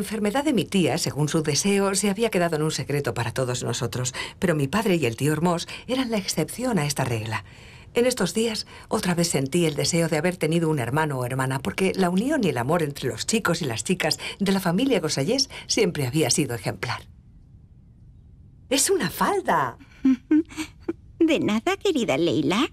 enfermedad de mi tía, según su deseo, se había quedado en un secreto para todos nosotros, pero mi padre y el tío Hermos eran la excepción a esta regla. En estos días otra vez sentí el deseo de haber tenido un hermano o hermana, porque la unión y el amor entre los chicos y las chicas de la familia Gosayés siempre había sido ejemplar. ¡Es una falda! De nada, querida Leila.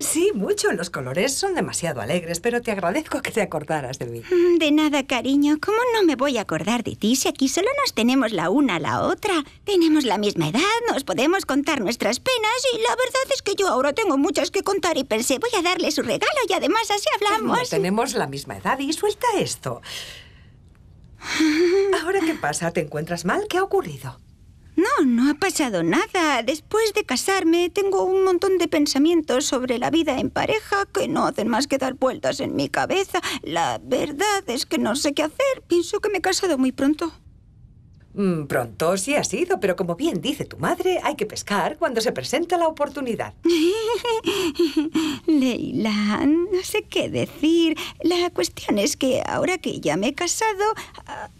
Sí, mucho. Los colores son demasiado alegres, pero te agradezco que te acordaras de mí. Mm, de nada, cariño. ¿Cómo no me voy a acordar de ti si aquí solo nos tenemos la una a la otra? Tenemos la misma edad, nos podemos contar nuestras penas y la verdad es que yo ahora tengo muchas que contar y pensé voy a darle su regalo y además así hablamos. tenemos la misma edad y suelta esto. ¿Ahora qué pasa? ¿Te encuentras mal? ¿Qué ha ocurrido? No, no ha pasado nada. Después de casarme tengo un montón de pensamientos sobre la vida en pareja que no hacen más que dar vueltas en mi cabeza. La verdad es que no sé qué hacer. Pienso que me he casado muy pronto. Mm, pronto sí ha sido, pero como bien dice tu madre, hay que pescar cuando se presenta la oportunidad. Leila, no sé qué decir. La cuestión es que ahora que ya me he casado,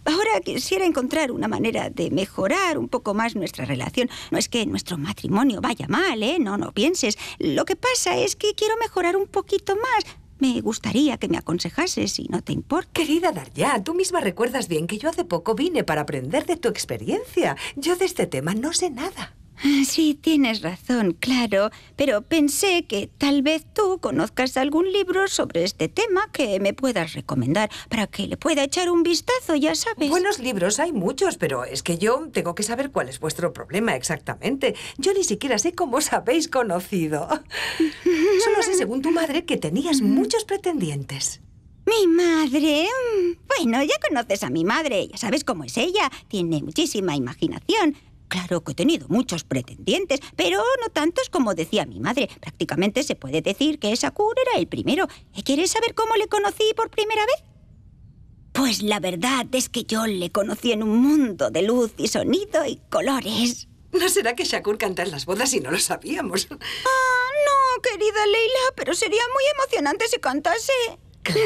ahora quisiera encontrar una manera de mejorar un poco más nuestra relación. No es que nuestro matrimonio vaya mal, ¿eh? No, no pienses. Lo que pasa es que quiero mejorar un poquito más. Me gustaría que me aconsejases, si no te importa. Querida Daria, tú misma recuerdas bien que yo hace poco vine para aprender de tu experiencia. Yo de este tema no sé nada. Ah, sí, tienes razón, claro, pero pensé que tal vez tú conozcas algún libro sobre este tema que me puedas recomendar para que le pueda echar un vistazo, ya sabes. Buenos libros hay muchos, pero es que yo tengo que saber cuál es vuestro problema exactamente. Yo ni siquiera sé cómo os habéis conocido. Solo sé, según tu madre, que tenías mm. muchos pretendientes. Mi madre. Mm, bueno, ya conoces a mi madre, ya sabes cómo es ella. Tiene muchísima imaginación. Claro que he tenido muchos pretendientes, pero no tantos como decía mi madre. Prácticamente se puede decir que Shakur era el primero. ¿Eh, ¿Quieres saber cómo le conocí por primera vez? Pues la verdad es que yo le conocí en un mundo de luz y sonido y colores. ¿No será que Shakur canta en las bodas y no lo sabíamos? Ah, no, querida Leila, pero sería muy emocionante si cantase.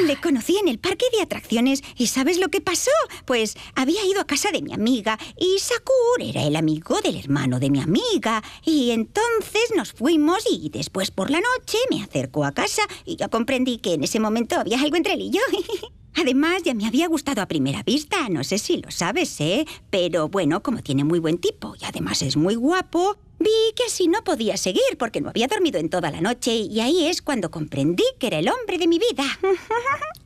Le conocí en el parque de atracciones y ¿sabes lo que pasó? Pues había ido a casa de mi amiga y Sakur era el amigo del hermano de mi amiga y entonces nos fuimos y después por la noche me acercó a casa y yo comprendí que en ese momento había algo entre él y yo. Además, ya me había gustado a primera vista, no sé si lo sabes, ¿eh? Pero bueno, como tiene muy buen tipo y además es muy guapo, Vi que si no podía seguir porque no había dormido en toda la noche y ahí es cuando comprendí que era el hombre de mi vida.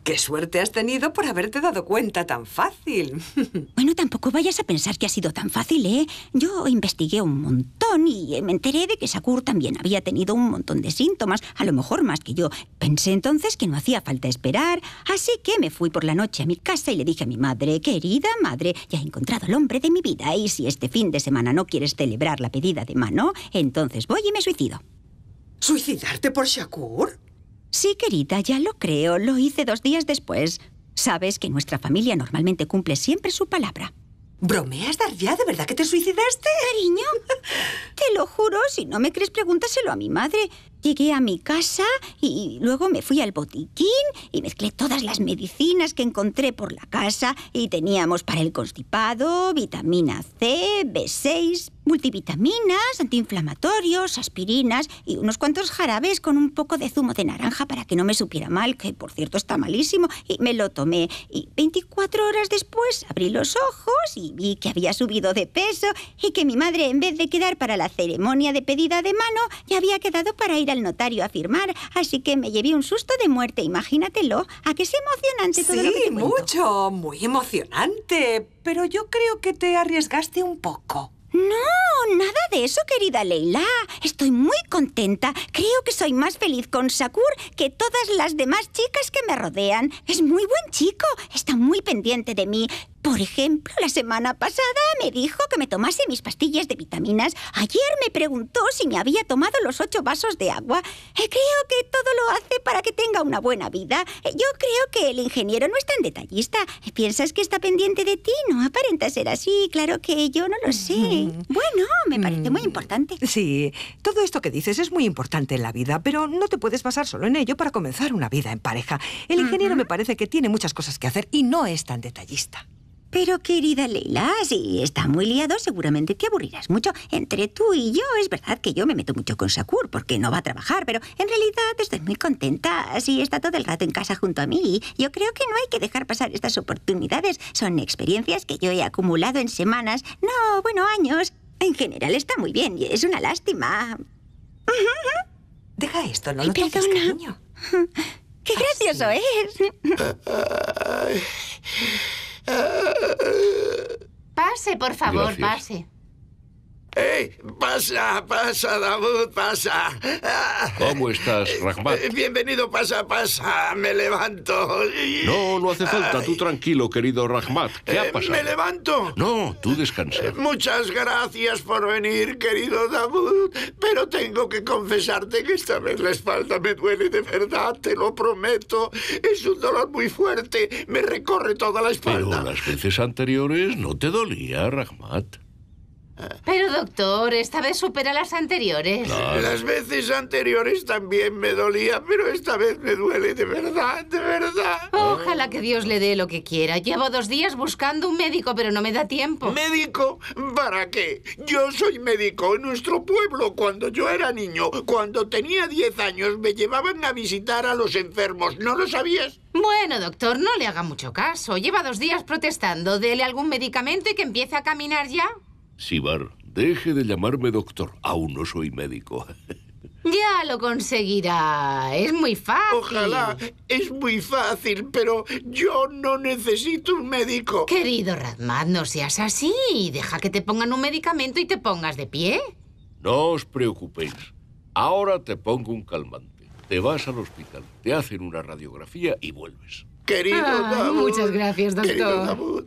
¡Qué suerte has tenido por haberte dado cuenta tan fácil! bueno, tampoco vayas a pensar que ha sido tan fácil, ¿eh? Yo investigué un montón y me enteré de que Sakur también había tenido un montón de síntomas, a lo mejor más que yo. Pensé entonces que no hacía falta esperar, así que me fui por la noche a mi casa y le dije a mi madre, querida madre, ya he encontrado al hombre de mi vida y si este fin de semana no quieres celebrar la pedida de madre, ¿no? Entonces voy y me suicido. ¿Suicidarte por Shakur? Sí, querida, ya lo creo. Lo hice dos días después. Sabes que nuestra familia normalmente cumple siempre su palabra. ¿Bromeas, Darvia? ¿De verdad que te suicidaste? Cariño, te lo juro. Si no me crees, pregúntaselo a mi madre. Llegué a mi casa y luego me fui al botiquín y mezclé todas las medicinas que encontré por la casa y teníamos para el constipado, vitamina C, B6, multivitaminas, antiinflamatorios, aspirinas y unos cuantos jarabes con un poco de zumo de naranja para que no me supiera mal, que por cierto está malísimo, y me lo tomé. Y 24 horas después abrí los ojos y vi que había subido de peso y que mi madre en vez de quedar para la ceremonia de pedida de mano ya había quedado para ir al notario a firmar, así que me llevé un susto de muerte, imagínatelo. ¿A qué es emocionante todo lo que mucho, muy emocionante, pero yo creo que te arriesgaste un poco. No, nada de eso, querida Leila. Estoy muy contenta. Creo que soy más feliz con Sakur que todas las demás chicas que me rodean. Es muy buen chico, está muy pendiente de mí. Por ejemplo, la semana pasada me dijo que me tomase mis pastillas de vitaminas. Ayer me preguntó si me había tomado los ocho vasos de agua. Eh, creo que todo lo hace para que tenga una buena vida. Eh, yo creo que el ingeniero no es tan detallista. Eh, Piensas que está pendiente de ti, no aparenta ser así. Claro que yo no lo sé. Bueno, me parece muy mm. importante. Sí, todo esto que dices es muy importante en la vida, pero no te puedes basar solo en ello para comenzar una vida en pareja. El ingeniero me parece que tiene muchas cosas que hacer y no es tan detallista. Pero querida Leila, si está muy liado, seguramente te aburrirás mucho. Entre tú y yo, es verdad que yo me meto mucho con Sakur porque no va a trabajar, pero en realidad estoy muy contenta. Si está todo el rato en casa junto a mí, yo creo que no hay que dejar pasar estas oportunidades. Son experiencias que yo he acumulado en semanas, no, bueno, años. En general está muy bien y es una lástima. Deja esto, no lo un ¡Qué gracioso es! Pase, por favor, pase. ¡Ey! ¡Pasa, pasa, Davud, pasa! ¿Cómo estás, eh, Rahmat? Eh, bienvenido, pasa, pasa. Me levanto. No, no hace falta. Tú tranquilo, querido Rahmat. ¿Qué ha eh, pasado? ¿Me levanto? No, tú descansa. Muchas gracias por venir, querido Davud. Pero tengo que confesarte que esta vez la espalda me duele de verdad, te lo prometo. Es un dolor muy fuerte. Me recorre toda la espalda. Pero las veces anteriores no te dolía, Rahmat. Pero doctor, esta vez supera las anteriores. Las veces anteriores también me dolía, pero esta vez me duele de verdad, de verdad. Ojalá que Dios le dé lo que quiera. Llevo dos días buscando un médico, pero no me da tiempo. ¿Médico? ¿Para qué? Yo soy médico en nuestro pueblo. Cuando yo era niño, cuando tenía 10 años, me llevaban a visitar a los enfermos. ¿No lo sabías? Bueno, doctor, no le haga mucho caso. Lleva dos días protestando. Dele algún medicamento y que empiece a caminar ya. Sibar, deje de llamarme doctor. Aún no soy médico. Ya lo conseguirá. Es muy fácil. Ojalá. Es muy fácil, pero yo no necesito un médico. Querido Razmat, no seas así. Deja que te pongan un medicamento y te pongas de pie. No os preocupéis. Ahora te pongo un calmante. Te vas al hospital, te hacen una radiografía y vuelves. Querido Muchas gracias, doctor.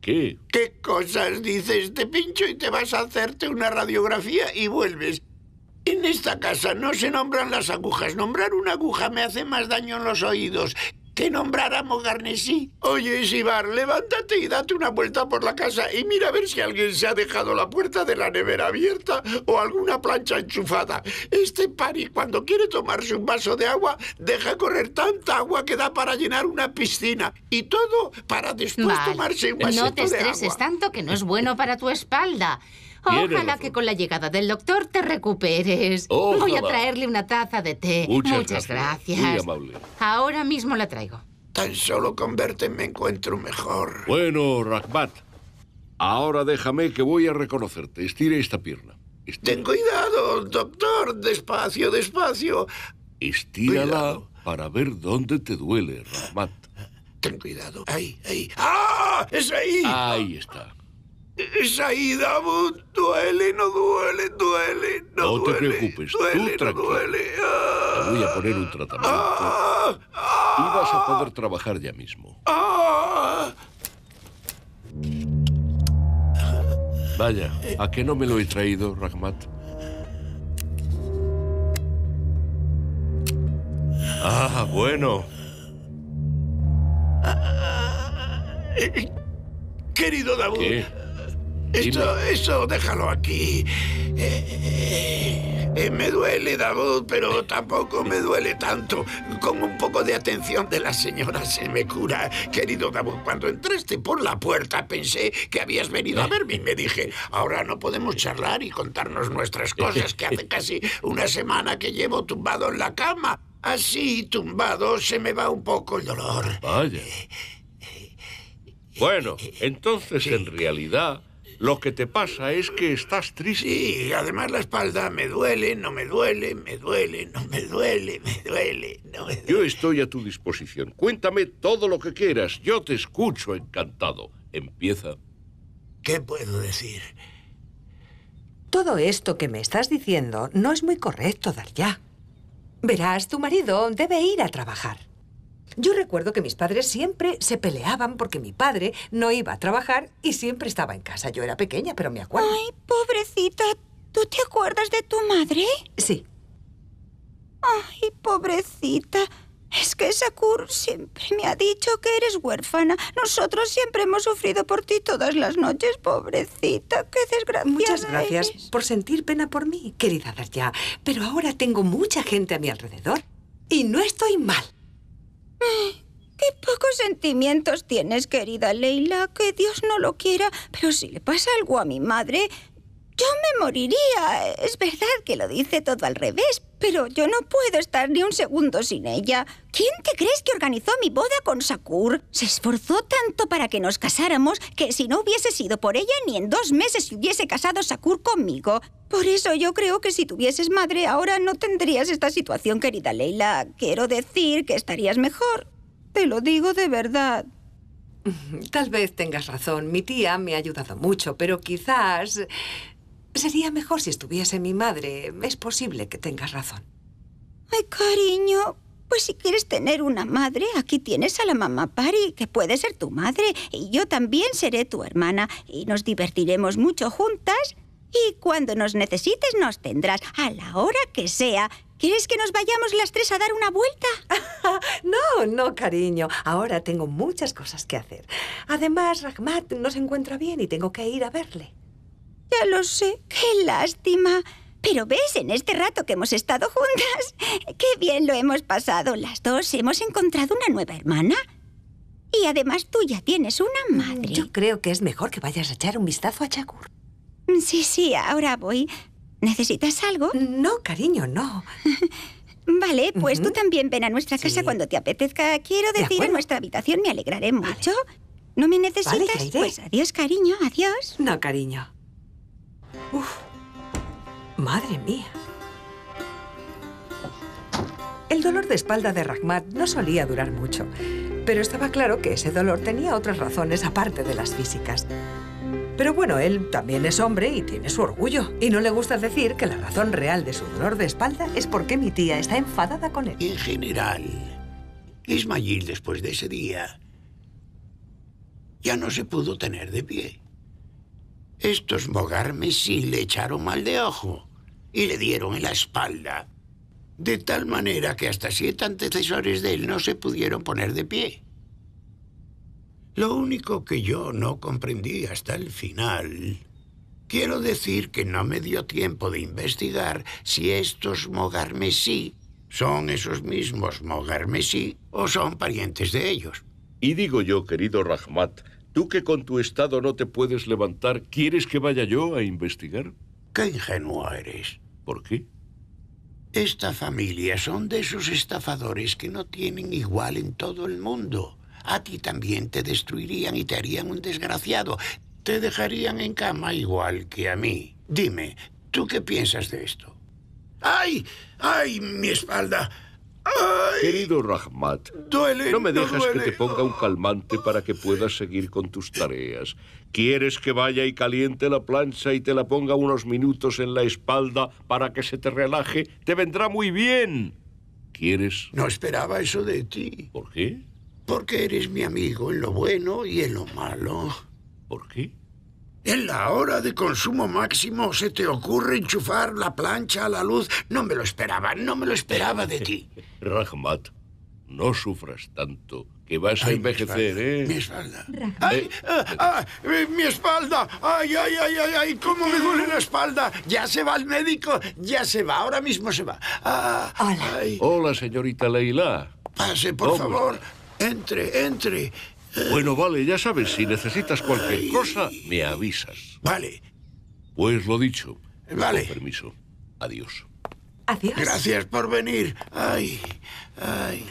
¿Qué? ¿Qué cosas dices? Te pincho y te vas a hacerte una radiografía y vuelves. En esta casa no se nombran las agujas. Nombrar una aguja me hace más daño en los oídos que nombráramos Garnesí. Oye, Isibar, levántate y date una vuelta por la casa y mira a ver si alguien se ha dejado la puerta de la nevera abierta o alguna plancha enchufada. Este pari, cuando quiere tomarse un vaso de agua, deja correr tanta agua que da para llenar una piscina. Y todo para después tomarse un No te estreses tanto que no es bueno para tu espalda. Ojalá que con la llegada del doctor te recuperes. Voy a traerle una taza de té. Muchas, gracias. Ahora mismo la traigo. Tan solo con verte me encuentro mejor. Bueno, Rakbat, ahora déjame que voy a reconocerte. Estire esta pierna. Ten cuidado, doctor. Despacio, despacio. Estírala para ver dónde te duele, Rahmat. Ten cuidado. Ahí, ahí. ¡Ah! ¡Es ahí! Ahí está ida, duele, no duele, duele, no, duele. No te preocupes, duele, tú tranquilo. te voy a poner un tratamiento y vas a poder trabajar ya mismo. Ah, ah. Vaya, ¿a qué no me lo he traído, Rahmat? Ah, bueno. Ah, Querido David. Eso, déjalo aquí. Eh, eh, eh, me duele, David, pero tampoco me duele tanto. Con un poco de atención de la señora se me cura. Querido David, cuando entraste por la puerta pensé que habías venido a verme y me dije, ahora no podemos charlar y contarnos nuestras cosas, que hace casi una semana que llevo tumbado en la cama. Así, tumbado, se me va un poco el dolor. Vaya. Bueno, entonces en realidad lo que te pasa es que estás triste. Sí, además la espalda me duele, no me duele, me duele, no me duele, me duele, Yo estoy a tu disposición. Cuéntame todo lo que quieras. Yo te escucho encantado. Empieza. ¿Qué puedo decir? Todo esto que me estás diciendo no es muy correcto, Darya. Verás, tu marido debe ir a trabajar. Yo recuerdo que mis padres siempre se peleaban porque mi padre no iba a trabajar y siempre estaba en casa. Yo era pequeña, pero me acuerdo. Ay, pobrecita, ¿tú te acuerdas de tu madre? Sí. Ay, pobrecita. Es que Sakur siempre me ha dicho que eres huérfana. Nosotros siempre hemos sufrido por ti todas las noches, pobrecita. Qué desgracia. Muchas gracias por sentir pena por mí, querida Darja. Pero ahora tengo mucha gente a mi alrededor y no estoy mal. Qué pocos sentimientos tienes, querida Leila, que Dios no lo quiera, pero si le pasa algo a mi madre, yo me moriría. Es verdad que lo dice todo al revés, pero yo no puedo estar ni un segundo sin ella. ¿Quién te crees que organizó mi boda con Sakur? Se esforzó tanto para que nos casáramos que si no hubiese sido por ella, ni en dos meses se hubiese casado Sakur conmigo. Por eso yo creo que si tuvieses madre ahora no tendrías esta situación, querida Leila. Quiero decir que estarías mejor. Te lo digo de verdad. Tal vez tengas razón. Mi tía me ha ayudado mucho, pero quizás Sería mejor si estuviese mi madre. Es posible que tengas razón. Ay, cariño, pues si quieres tener una madre, aquí tienes a la mamá Pari, que puede ser tu madre, y yo también seré tu hermana, y nos divertiremos mucho juntas, y cuando nos necesites nos tendrás, a la hora que sea. ¿Quieres que nos vayamos las tres a dar una vuelta? no, no, cariño. Ahora tengo muchas cosas que hacer. Además, Rahmat no se encuentra bien y tengo que ir a verle. Ya lo sé. Qué lástima. Pero ves, en este rato que hemos estado juntas, qué bien lo hemos pasado. Las dos hemos encontrado una nueva hermana. Y además tú ya tienes una mm, madre. Yo creo que es mejor que vayas a echar un vistazo a Chakur. Sí, sí, ahora voy. ¿Necesitas algo? No, cariño, no. vale, pues tú también ven a nuestra casa cuando te apetezca. Quiero decir, a nuestra habitación me alegraré mucho. ¿No me necesitas? pues adiós, cariño, adiós. No, cariño. Uf, madre mía. El dolor de espalda de Rahmat no solía durar mucho, pero estaba claro que ese dolor tenía otras razones aparte de las físicas. Pero bueno, él también es hombre y tiene su orgullo. Y no le gusta decir que la razón real de su dolor de espalda es porque mi tía está enfadada con él. En general, Ismail después de ese día ya no se pudo tener de pie. Estos Mogarmesí le echaron mal de ojo y le dieron en la espalda, de tal manera que hasta siete antecesores de él no se pudieron poner de pie. Lo único que yo no comprendí hasta el final, quiero decir que no me dio tiempo de investigar si estos mogarmesí son esos mismos mogarmesí o son parientes de ellos. Y digo yo, querido Rahmat, ¿Tú que con tu estado no te puedes levantar, quieres que vaya yo a investigar? Qué ingenuo eres. ¿Por qué? Esta familia son de esos estafadores que no tienen igual en todo el mundo. A ti también te destruirían y te harían un desgraciado. Te dejarían en cama igual que a mí. Dime, ¿tú qué piensas de esto? ¡Ay! ¡Ay, mi espalda! Querido Rahmat, duele, no me dejas que te ponga un calmante para que puedas seguir con tus tareas. ¿Quieres que vaya y caliente la plancha y te la ponga unos minutos en la espalda para que se te relaje? Te vendrá muy bien. ¿Quieres? No esperaba eso de ti. ¿Por qué? Porque eres mi amigo en lo bueno y en lo malo. ¿Por qué? En la hora de consumo máximo se te ocurre enchufar la plancha a la luz. No me lo esperaba, no me lo esperaba de ti. Rahmat, no sufras tanto, que vas a envejecer, mi ¿eh? Mi espalda. Ay, ah, ah, eh, ¡Mi espalda! ¡Ay, ay, ay, ay, ay! cómo me duele la espalda! Ya se va el médico, ya se va, ahora mismo se va. Ah, Hola. Hola, señorita Leila. Pase, por favor. Entre, entre. Bueno, vale, ya sabes, si necesitas cualquier cosa, me avisas. Vale. Pues lo dicho. Vale. permiso. Adiós. Adiós. Gracias por venir. Ay, ay.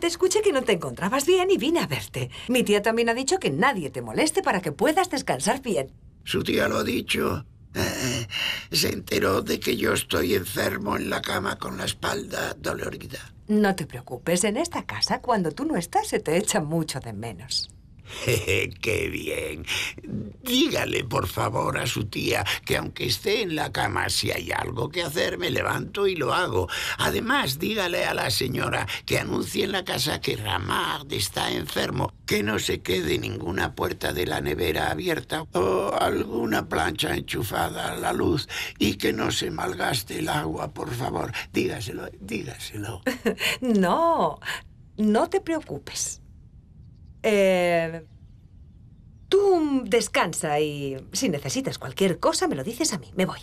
te escuché que no te encontrabas bien y vine a verte. Mi tía también ha dicho que nadie te moleste para que puedas descansar bien. Su tía lo ha dicho. Eh, se enteró de que yo estoy enfermo en la cama con la espalda dolorida. No te preocupes, en esta casa cuando tú no estás se te echa mucho de menos. Jeje, ¡Qué bien! Dígale, por favor, a su tía que aunque esté en la cama, si hay algo que hacer, me levanto y lo hago. Además, dígale a la señora que anuncie en la casa que Ramard está enfermo, que no se quede ninguna puerta de la nevera abierta o alguna plancha enchufada a la luz y que no se malgaste el agua, por favor. Dígaselo, dígaselo. no, no te preocupes. Eh, tú descansa y si necesitas cualquier cosa me lo dices a mí. Me voy.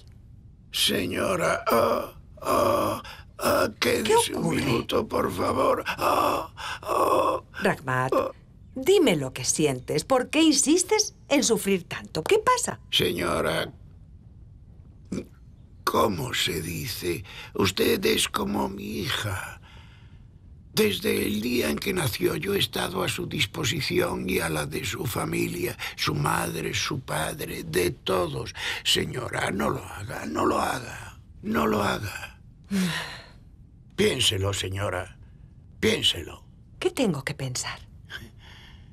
Señora, ah, ah, ah, quédese un minuto, por favor. Ragmat, dime lo que sientes. ¿Por qué insistes en sufrir tanto? ¿Qué pasa? Señora, ¿cómo se dice? Usted es como mi hija. Desde el día en que nació yo he estado a su disposición y a la de su familia, su madre, su padre, de todos. Señora, no lo haga, no lo haga, no lo haga. Piénselo, señora, piénselo. ¿Qué tengo que pensar?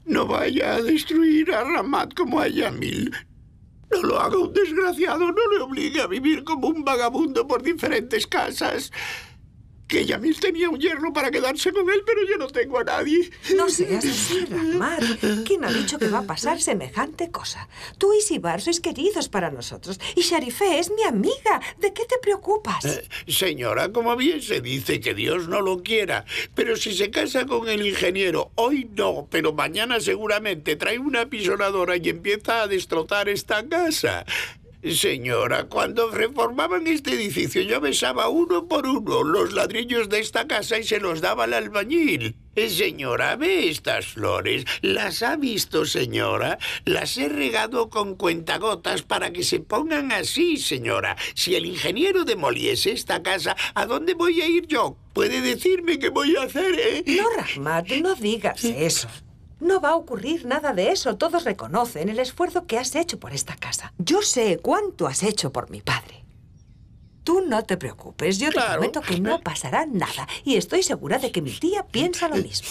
No vaya a destruir a Ramat como a Yamil. No lo haga un desgraciado, no le obligue a vivir como un vagabundo por diferentes casas que Yamil tenía un yerno para quedarse con él, pero yo no tengo a nadie. No seas así, Mar. ¿Quién ha dicho que va a pasar semejante cosa? Tú y Sibar sois queridos para nosotros y Sharifé es mi amiga. ¿De qué te preocupas? Eh, señora, como bien se dice que Dios no lo quiera, pero si se casa con el ingeniero, hoy no, pero mañana seguramente trae una apisonadora y empieza a destrozar esta casa. Señora, cuando reformaban este edificio yo besaba uno por uno los ladrillos de esta casa y se los daba al albañil. Señora, ve estas flores. ¿Las ha visto, señora? Las he regado con cuentagotas para que se pongan así, señora. Si el ingeniero demoliese esta casa, ¿a dónde voy a ir yo? ¿Puede decirme qué voy a hacer, eh? No, Rahmat, no digas eso. No va a ocurrir nada de eso. Todos reconocen el esfuerzo que has hecho por esta casa. Yo sé cuánto has hecho por mi padre. Tú no te preocupes, yo te prometo que no pasará nada. Y estoy segura de que mi tía piensa lo mismo.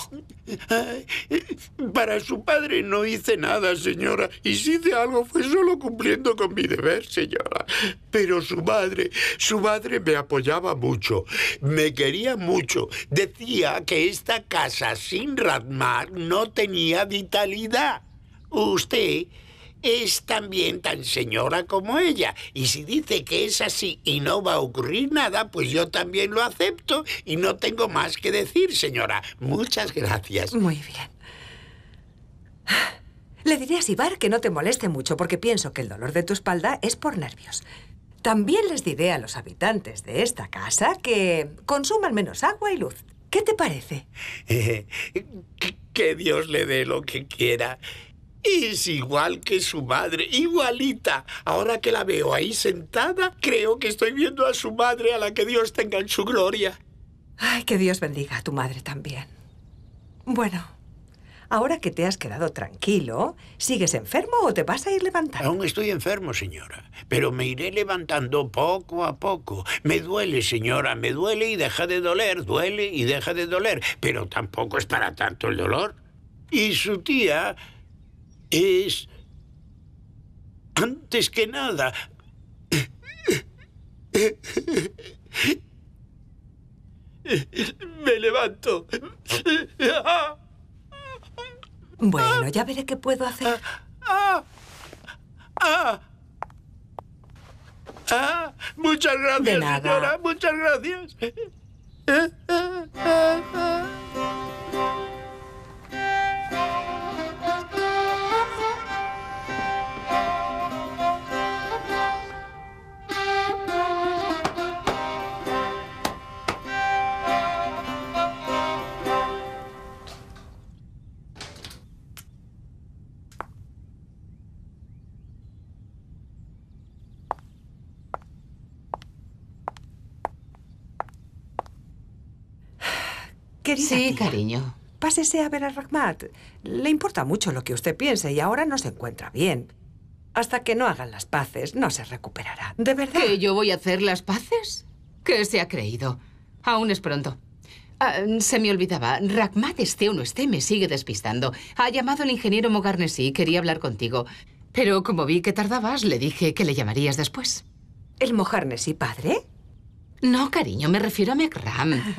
Para su padre no hice nada, señora. Y si hice algo fue solo cumpliendo con mi deber, señora. Pero su madre, su madre me apoyaba mucho. Me quería mucho. Decía que esta casa sin Radmar no tenía vitalidad. Usted es también tan señora como ella. Y si dice que es así y no va a ocurrir nada, pues yo también lo acepto y no tengo más que decir, señora. Muchas gracias. Muy bien. Le diré a Sibar que no te moleste mucho porque pienso que el dolor de tu espalda es por nervios. También les diré a los habitantes de esta casa que consuman menos agua y luz. ¿Qué te parece? que Dios le dé lo que quiera. Es igual que su madre, igualita. Ahora que la veo ahí sentada, creo que estoy viendo a su madre, a la que Dios tenga en su gloria. Ay, que Dios bendiga a tu madre también. Bueno, ahora que te has quedado tranquilo, ¿sigues enfermo o te vas a ir levantando? Aún estoy enfermo, señora, pero me iré levantando poco a poco. Me duele, señora, me duele y deja de doler, duele y deja de doler, pero tampoco es para tanto el dolor. Y su tía es, antes que nada, me levanto. Bueno, ya veré qué puedo hacer. Ah, ah, muchas gracias, señora. Muchas gracias. sí, cariño. Pásese a ver a Rahmat. Le importa mucho lo que usted piense y ahora no se encuentra bien. Hasta que no hagan las paces, no se recuperará. ¿De verdad? ¿Que yo voy a hacer las paces? ¿Qué se ha creído? Aún es pronto. Ah, se me olvidaba. Rahmat, esté o no esté, me sigue despistando. Ha llamado el ingeniero y Quería hablar contigo. Pero como vi que tardabas, le dije que le llamarías después. ¿El Mogarnesi padre? No, cariño, me refiero a McRam. Ah,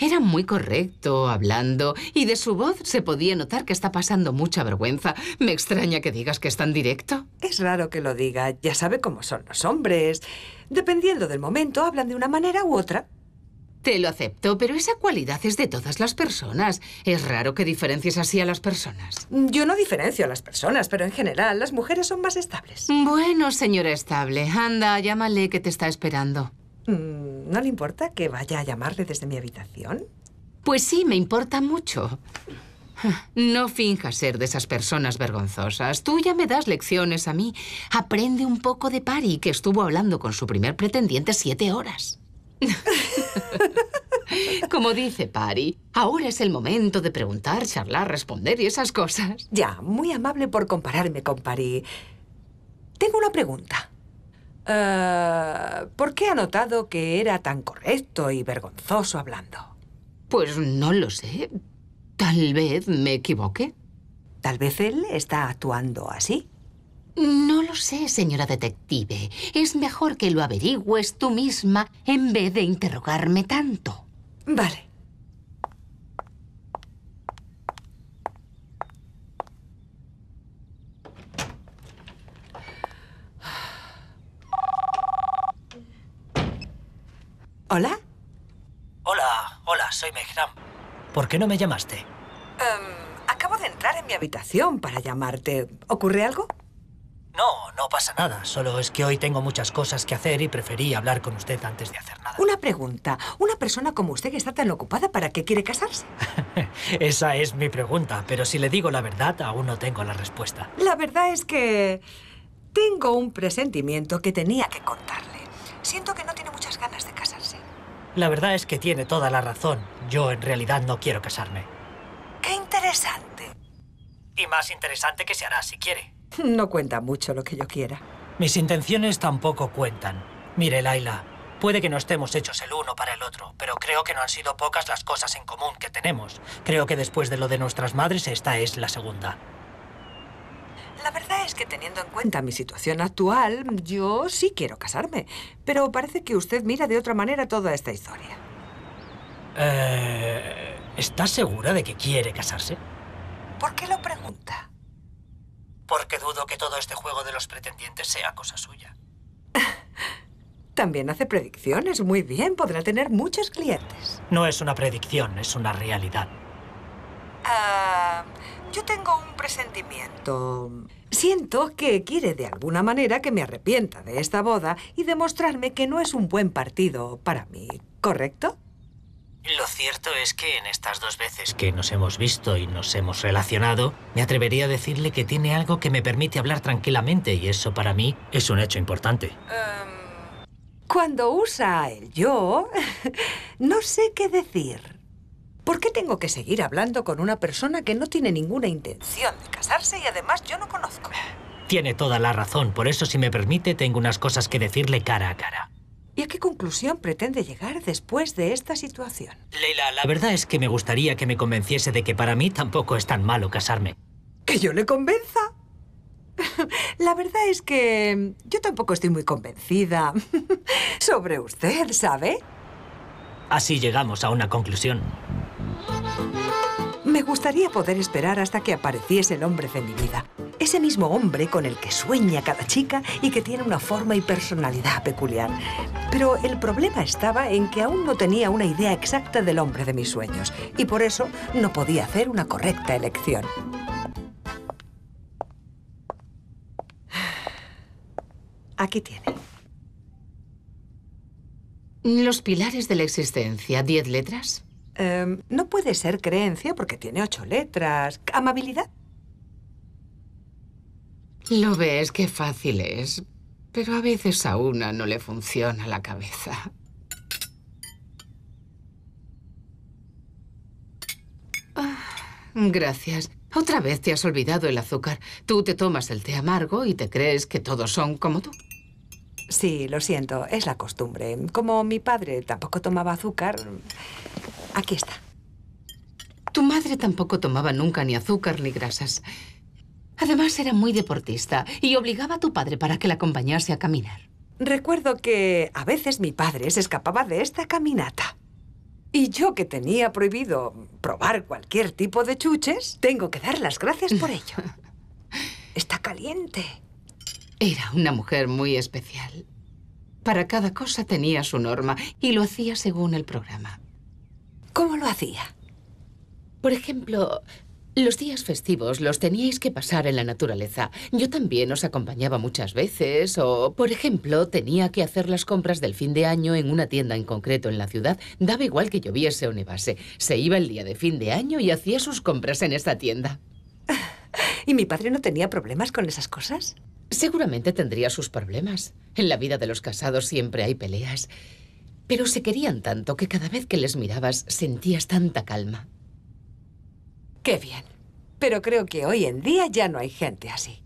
era muy correcto hablando y de su voz se podía notar que está pasando mucha vergüenza. Me extraña que digas que es tan directo. Es raro que lo diga. Ya sabe cómo son los hombres. Dependiendo del momento, hablan de una manera u otra. Te lo acepto, pero esa cualidad es de todas las personas. Es raro que diferencies así a las personas. Yo no diferencio a las personas, pero en general las mujeres son más estables. Bueno, señora estable, anda, llámale que te está esperando. Mm, ¿No le importa que vaya a llamarle desde mi habitación? Pues sí, me importa mucho. No finjas ser de esas personas vergonzosas. Tú ya me das lecciones a mí. Aprende un poco de Pari, que estuvo hablando con su primer pretendiente siete horas. Como dice Pari, ahora es el momento de preguntar, charlar, responder y esas cosas. Ya, muy amable por compararme con Pari. Tengo una pregunta. Eh, ¿Por qué ha notado que era tan correcto y vergonzoso hablando? Pues no lo sé. Tal vez me equivoque. Tal vez él está actuando así. No lo sé, señora detective. Es mejor que lo averigües tú misma en vez de interrogarme tanto. Vale. ¿Hola? Hola, hola, soy Megram. ¿Por qué no me llamaste? Em, acabo de entrar en mi habitación para llamarte. ¿Ocurre algo? No, no pasa nada. Solo es que hoy tengo muchas cosas que hacer y preferí hablar con usted antes de hacer nada. Una pregunta. ¿Una persona como usted que está tan ocupada, ¿para qué quiere casarse? Esa es mi pregunta, pero si le digo la verdad, aún no tengo la respuesta. La verdad es que tengo un presentimiento que tenía que contarle. Siento que no te la verdad es que tiene toda la razón. Yo en realidad no quiero casarme. Qué interesante. Y más interesante que se hará si quiere. No cuenta mucho lo que yo quiera. Mis intenciones tampoco cuentan. Mire, Laila, puede que no estemos hechos el uno para el otro, pero creo que no han sido pocas las cosas en común que tenemos. Creo que después de lo de nuestras madres, esta es la segunda. La verdad es que teniendo en cuenta mi situación actual, yo sí quiero casarme. Pero parece que usted mira de otra manera toda esta historia. Eh, ¿Está segura de que quiere casarse? ¿Por qué lo pregunta? Porque dudo que todo este juego de los pretendientes sea cosa suya. También hace predicciones. Muy bien, podrá tener muchos clientes. No es una predicción, es una realidad. Ah... Yo tengo un presentimiento. Siento que quiere de alguna manera que me arrepienta de esta boda y demostrarme que no es un buen partido para mí, ¿correcto? Lo cierto es que en estas dos veces que nos hemos visto y nos hemos relacionado, me atrevería a decirle que tiene algo que me permite hablar tranquilamente y eso para mí es un hecho importante. Em. Cuando usa el yo, no sé qué decir. ¿Por qué tengo que seguir hablando con una persona que no tiene ninguna intención de casarse y además yo no conozco? Tiene toda la razón, por eso si me permite tengo unas cosas que decirle cara a cara. ¿Y a qué conclusión pretende llegar después de esta situación? Leila, la verdad es que me gustaría que me convenciese de que para mí tampoco es tan malo casarme. ¿Que yo le convenza? la verdad es que yo tampoco estoy muy convencida sobre usted, ¿sabe? Así llegamos a una conclusión. Me gustaría poder esperar hasta que apareciese el hombre de mi vida. Ese mismo hombre con el que sueña cada chica y que tiene una forma y personalidad peculiar. Pero el problema estaba en que aún no tenía una idea exacta del hombre de mis sueños y por eso no podía hacer una correcta elección. Aquí tiene. Los pilares de la existencia, diez letras. Em, no puede ser creencia porque tiene ocho letras. ¿Amabilidad? Lo ves, qué fácil es. Pero a veces a una no le funciona la cabeza. Ah, gracias. Otra vez te has olvidado el azúcar. Tú te tomas el té amargo y te crees que todos son como tú. Sí, lo siento, es la costumbre. Como mi padre tampoco tomaba azúcar... Aquí está. Tu madre tampoco tomaba nunca ni azúcar ni grasas. Además, era muy deportista y obligaba a tu padre para que la acompañase a caminar. Recuerdo que a veces mi padre se escapaba de esta caminata. Y yo que tenía prohibido probar cualquier tipo de chuches, tengo que dar las gracias por ello. Está caliente. Era una mujer muy especial. Para cada cosa tenía su norma y lo hacía según el programa. ¿Cómo lo hacía? Por ejemplo, los días festivos los teníais que pasar en la naturaleza. Yo también os acompañaba muchas veces o, por ejemplo, tenía que hacer las compras del fin de año en una tienda en concreto en la ciudad. Daba igual que lloviese o nevase. Se iba el día de fin de año y hacía sus compras en esta tienda. ¿Y mi padre no tenía problemas con esas cosas? Seguramente tendría sus problemas. En la vida de los casados siempre hay peleas. Pero se querían tanto que cada vez que les mirabas sentías tanta calma. Qué bien. Pero creo que hoy en día ya no hay gente así.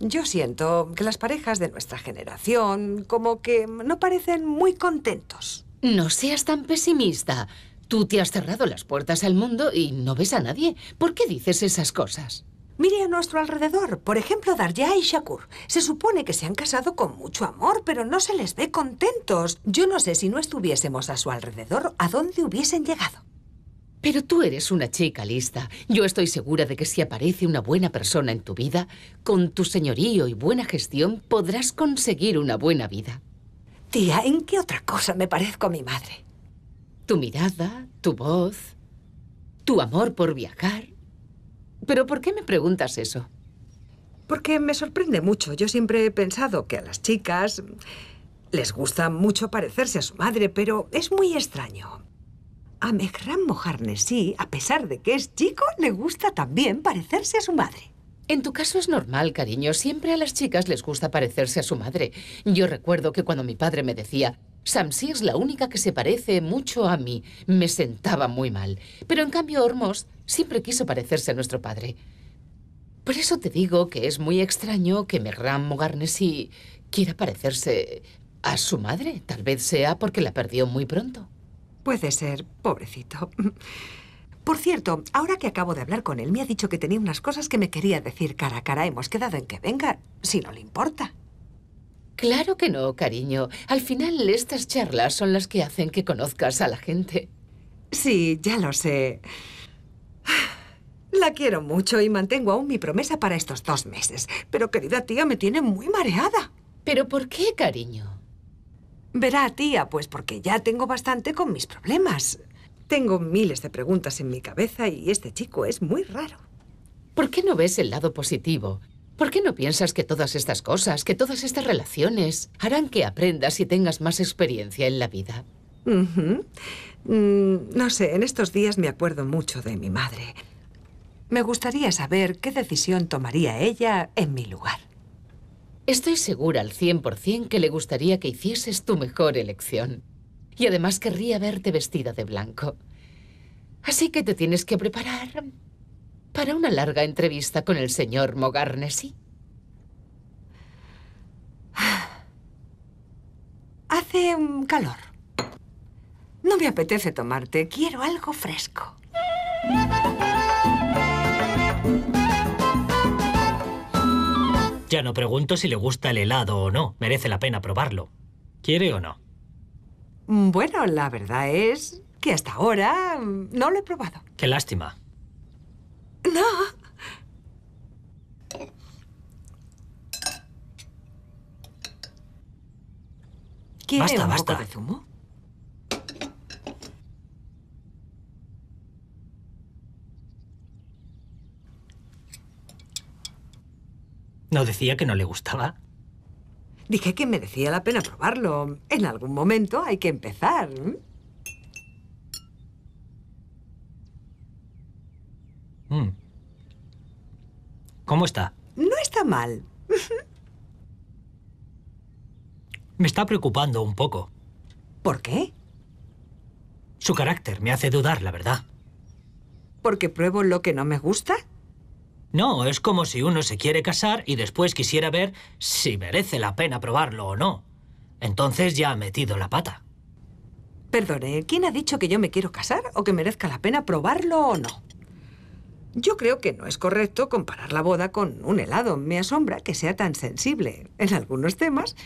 Yo siento que las parejas de nuestra generación como que no parecen muy contentos. No seas tan pesimista. Tú te has cerrado las puertas al mundo y no ves a nadie. ¿Por qué dices esas cosas? Mire a nuestro alrededor, por ejemplo, Darja y Shakur. Se supone que se han casado con mucho amor, pero no se les ve contentos. Yo no sé si no estuviésemos a su alrededor, a dónde hubiesen llegado. Pero tú eres una chica lista. Yo estoy segura de que si aparece una buena persona en tu vida, con tu señorío y buena gestión podrás conseguir una buena vida. Tía, ¿en qué otra cosa me parezco a mi madre? Tu mirada, tu voz, tu amor por viajar. ¿Pero por qué me preguntas eso? Porque me sorprende mucho. Yo siempre he pensado que a las chicas les gusta mucho parecerse a su madre, pero es muy extraño. A mojarne sí a pesar de que es chico, le gusta también parecerse a su madre. En tu caso es normal, cariño. Siempre a las chicas les gusta parecerse a su madre. Yo recuerdo que cuando mi padre me decía, Samsi es la única que se parece mucho a mí, me sentaba muy mal. Pero en cambio, Hormos Siempre quiso parecerse a nuestro padre. Por eso te digo que es muy extraño que Megram sí quiera parecerse a su madre. Tal vez sea porque la perdió muy pronto. Puede ser, pobrecito. Por cierto, ahora que acabo de hablar con él, me ha dicho que tenía unas cosas que me quería decir cara a cara. Hemos quedado en que venga, si no le importa. Claro que no, cariño. Al final estas charlas son las que hacen que conozcas a la gente. Sí, ya lo sé. La quiero mucho y mantengo aún mi promesa para estos dos meses. Pero, querida tía, me tiene muy mareada. ¿Pero por qué, cariño? Verá, tía, pues porque ya tengo bastante con mis problemas. Tengo miles de preguntas en mi cabeza y este chico es muy raro. ¿Por qué no ves el lado positivo? ¿Por qué no piensas que todas estas cosas, que todas estas relaciones, harán que aprendas y tengas más experiencia en la vida? Mm, no sé, en estos días me acuerdo mucho de mi madre. Me gustaría saber qué decisión tomaría ella en mi lugar. Estoy segura al 100% que le gustaría que hicieses tu mejor elección. Y además querría verte vestida de blanco. Así que te tienes que preparar para una larga entrevista con el señor Mogarnesi. Hace calor. No me apetece tomarte. Quiero algo fresco. Ya no pregunto si le gusta el helado o no. Merece la pena probarlo. ¿Quiere o no? Mm, bueno, la verdad es que hasta ahora mm, no lo he probado. Qué lástima. No. ¿Quiere basta, un poco de zumo? ¿No decía que no le gustaba? Dije que merecía la pena probarlo. En algún momento hay que empezar. Mm. ¿Cómo está? No está mal. me está preocupando un poco. ¿Por qué? Su carácter me hace dudar, la verdad. ¿Porque pruebo lo que no me gusta? No, es como si uno se quiere casar y después quisiera ver si merece la pena probarlo o no. Entonces ya ha metido la pata. Perdone, ¿quién ha dicho que yo me quiero casar o que merezca la pena probarlo o no? Yo creo que no es correcto comparar la boda con un helado. Me asombra que sea tan sensible en algunos temas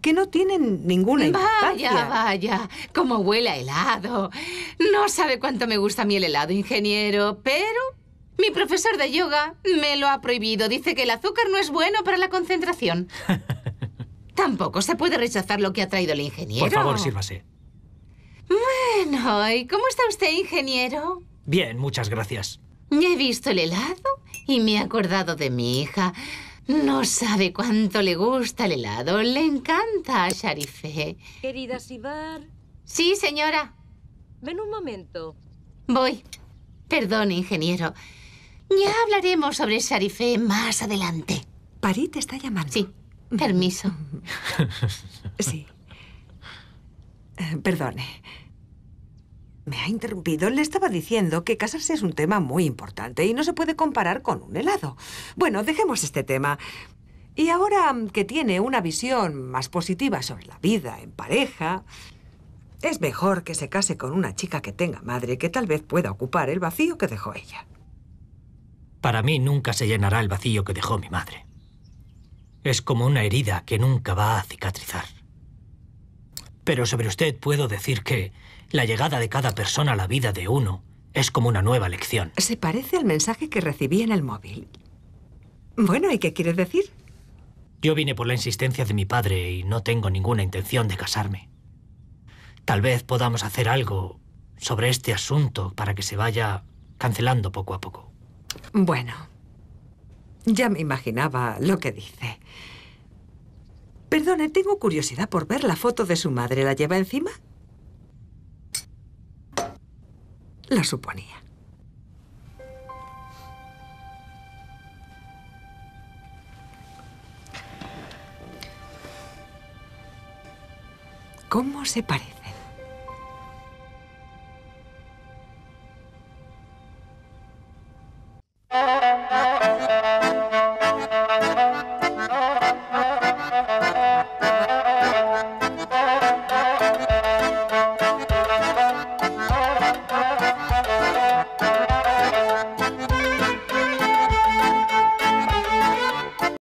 que no tienen ninguna importancia. Vaya, vaya, como huele a helado. No sabe cuánto me gusta a mí el helado, ingeniero, pero mi profesor de yoga me lo ha prohibido. Dice que el azúcar no es bueno para la concentración. Tampoco se puede rechazar lo que ha traído el ingeniero. Por favor, sírvase. Bueno, cómo está usted, ingeniero? Bien, muchas gracias. Ya he visto el helado y me he acordado de mi hija. No sabe cuánto le gusta el helado. Le encanta a Sharife. Querida Sibar. Sí, señora. Ven un momento. Voy. Perdón, ingeniero. Ya hablaremos sobre Sharifé más adelante. Parí te está llamando. Sí, permiso. sí. Eh, perdone. Me ha interrumpido. Le estaba diciendo que casarse es un tema muy importante y no se puede comparar con un helado. Bueno, dejemos este tema. Y ahora que tiene una visión más positiva sobre la vida en pareja, es mejor que se case con una chica que tenga madre que tal vez pueda ocupar el vacío que dejó ella. Para mí nunca se llenará el vacío que dejó mi madre. Es como una herida que nunca va a cicatrizar. Pero sobre usted puedo decir que la llegada de cada persona a la vida de uno es como una nueva lección. Se parece al mensaje que recibí en el móvil. Bueno, ¿y qué quiere decir? Yo vine por la insistencia de mi padre y no tengo ninguna intención de casarme. Tal vez podamos hacer algo sobre este asunto para que se vaya cancelando poco a poco. Bueno, ya me imaginaba lo que dice. Perdone, tengo curiosidad por ver la foto de su madre. ¿La lleva encima? La suponía. ¿Cómo se parece?